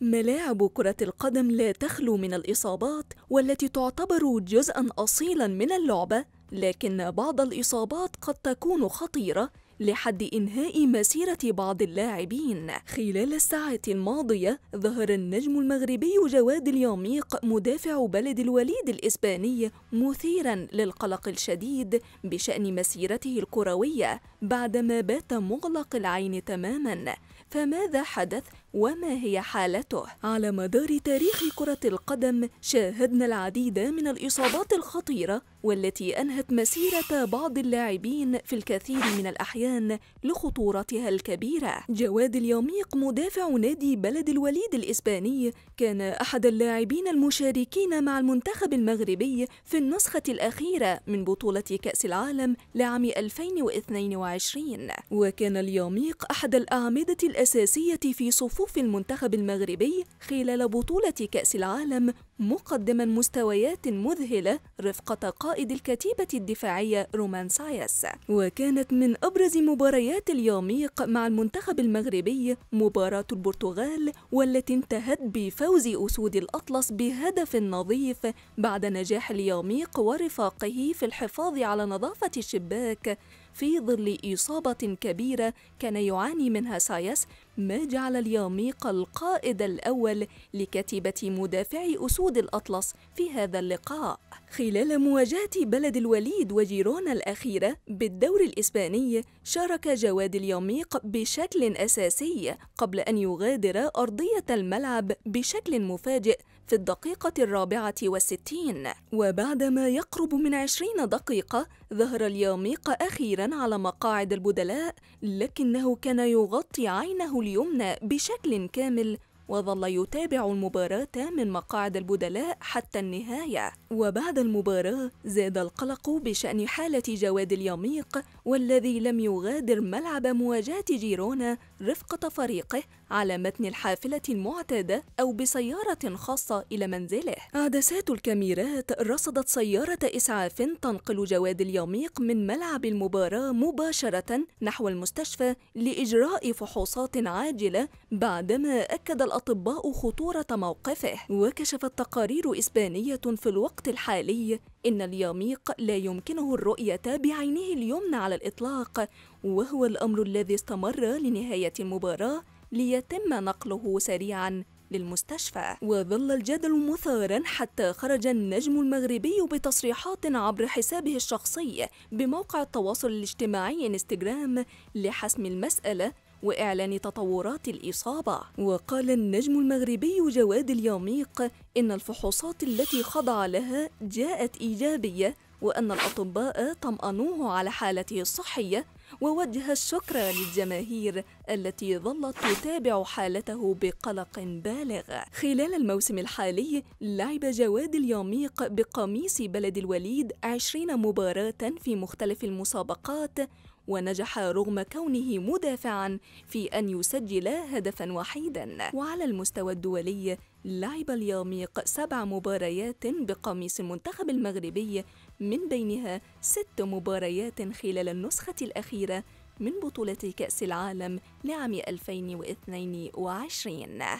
ملاعب كرة القدم لا تخلو من الإصابات والتي تعتبر جزءًا أصيلًا من اللعبة، لكن بعض الإصابات قد تكون خطيرة لحد إنهاء مسيرة بعض اللاعبين. خلال الساعات الماضية ظهر النجم المغربي جواد اليميق مدافع بلد الوليد الإسباني مثيرا للقلق الشديد بشأن مسيرته الكروية بعدما بات مغلق العين تماما. فماذا حدث وما هي حالته على مدار تاريخ كرة القدم شاهدنا العديد من الإصابات الخطيرة والتي أنهت مسيرة بعض اللاعبين في الكثير من الأحيان لخطورتها الكبيرة جواد اليميق مدافع نادي بلد الوليد الإسباني كان أحد اللاعبين المشاركين مع المنتخب المغربي في النسخة الأخيرة من بطولة كأس العالم لعام 2022 وكان اليميق أحد الأعمدة الأساسية في صفوف في المنتخب المغربي خلال بطولة كأس العالم مقدما مستويات مذهلة رفقة قائد الكتيبة الدفاعية رومان سايس وكانت من أبرز مباريات اليوميق مع المنتخب المغربي مباراة البرتغال والتي انتهت بفوز أسود الأطلس بهدف نظيف بعد نجاح اليوميق ورفاقه في الحفاظ على نظافة الشباك في ظل إصابة كبيرة كان يعاني منها سايس ما جعل الياميق القائد الأول لكتيبة مدافعي أسود الأطلس في هذا اللقاء خلال مواجهة بلد الوليد وجيرونا الأخيرة بالدور الإسباني شارك جواد اليميق بشكل أساسي قبل أن يغادر أرضية الملعب بشكل مفاجئ في الدقيقة الرابعة والستين وبعدما يقرب من عشرين دقيقة ظهر اليميق أخيرا على مقاعد البدلاء لكنه كان يغطي عينه اليمنى بشكل كامل وظل يتابع المباراة من مقاعد البدلاء حتى النهاية وبعد المباراة زاد القلق بشأن حالة جواد اليميق والذي لم يغادر ملعب مواجهة جيرونا رفقة فريقه على متن الحافلة المعتادة أو بسيارة خاصة إلى منزله عدسات الكاميرات رصدت سيارة إسعاف تنقل جواد اليميق من ملعب المباراة مباشرة نحو المستشفى لإجراء فحوصات عاجلة بعدما أكد الأطباء خطورة موقفه وكشفت تقارير إسبانية في الوقت الحالي إن اليميق لا يمكنه الرؤية بعينه اليمنى على الإطلاق وهو الأمر الذي استمر لنهاية المباراة ليتم نقله سريعا للمستشفى وظل الجدل مثارا حتى خرج النجم المغربي بتصريحات عبر حسابه الشخصي بموقع التواصل الاجتماعي انستغرام لحسم المسألة وإعلان تطورات الإصابة وقال النجم المغربي جواد اليميق إن الفحوصات التي خضع لها جاءت إيجابية وأن الأطباء طمأنوه على حالته الصحية ووجه الشكر للجماهير التي ظلت تتابع حالته بقلق بالغ خلال الموسم الحالي لعب جواد اليميق بقميص بلد الوليد 20 مباراة في مختلف المسابقات ونجح رغم كونه مدافعا في أن يسجل هدفا وحيدا وعلى المستوى الدولي لعب الياميق سبع مباريات بقميص المنتخب المغربي من بينها ست مباريات خلال النسخة الأخيرة من بطولة كأس العالم لعام 2022